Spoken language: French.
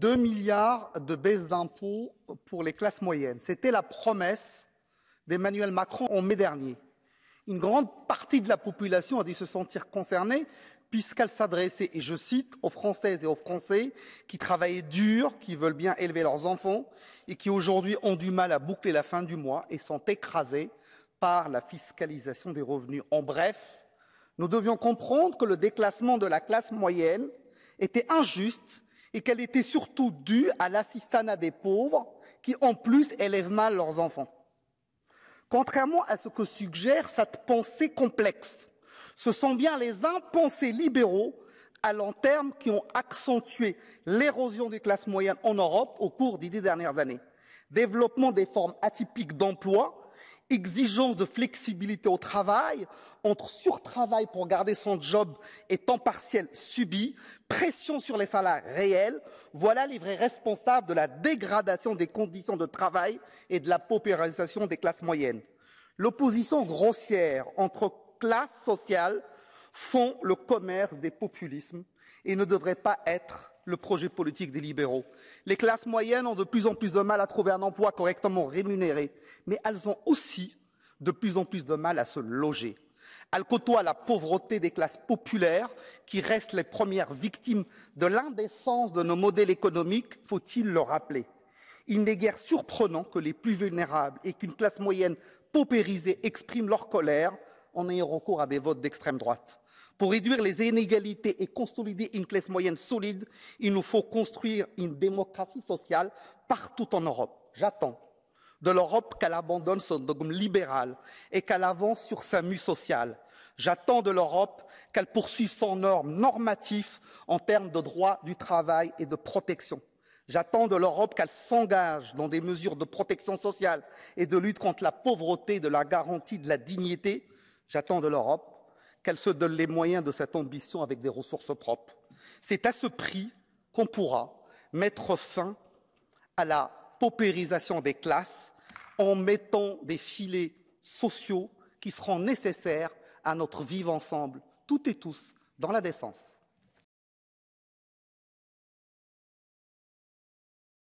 2 milliards de baisses d'impôts pour les classes moyennes. C'était la promesse d'Emmanuel Macron en mai dernier. Une grande partie de la population a dû se sentir concernée puisqu'elle s'adressait, et je cite, aux Françaises et aux Français qui travaillaient dur, qui veulent bien élever leurs enfants et qui aujourd'hui ont du mal à boucler la fin du mois et sont écrasés par la fiscalisation des revenus. En bref, nous devions comprendre que le déclassement de la classe moyenne était injuste et qu'elle était surtout due à l'assistanat des pauvres qui, en plus, élèvent mal leurs enfants. Contrairement à ce que suggère cette pensée complexe, ce sont bien les impensés libéraux à long terme qui ont accentué l'érosion des classes moyennes en Europe au cours des dix dernières années. Développement des formes atypiques d'emploi, exigence de flexibilité au travail, entre surtravail pour garder son job et temps partiel subi, pression sur les salaires réels, voilà les vrais responsables de la dégradation des conditions de travail et de la paupérisation des classes moyennes. L'opposition grossière entre classes sociales font le commerce des populismes et ne devrait pas être le projet politique des libéraux. Les classes moyennes ont de plus en plus de mal à trouver un emploi correctement rémunéré, mais elles ont aussi de plus en plus de mal à se loger. Elles côtoient la pauvreté des classes populaires, qui restent les premières victimes de l'indécence de nos modèles économiques, faut-il le rappeler. Il n'est guère surprenant que les plus vulnérables et qu'une classe moyenne paupérisée expriment leur colère en ayant recours à des votes d'extrême droite. Pour réduire les inégalités et consolider une classe moyenne solide, il nous faut construire une démocratie sociale partout en Europe. J'attends de l'Europe qu'elle abandonne son dogme libéral et qu'elle avance sur sa mue sociale. J'attends de l'Europe qu'elle poursuive son norme normatif en termes de droit du travail et de protection. J'attends de l'Europe qu'elle s'engage dans des mesures de protection sociale et de lutte contre la pauvreté, de la garantie de la dignité, J'attends de l'Europe qu'elle se donne les moyens de cette ambition avec des ressources propres. C'est à ce prix qu'on pourra mettre fin à la paupérisation des classes en mettant des filets sociaux qui seront nécessaires à notre vivre ensemble, toutes et tous, dans la décence.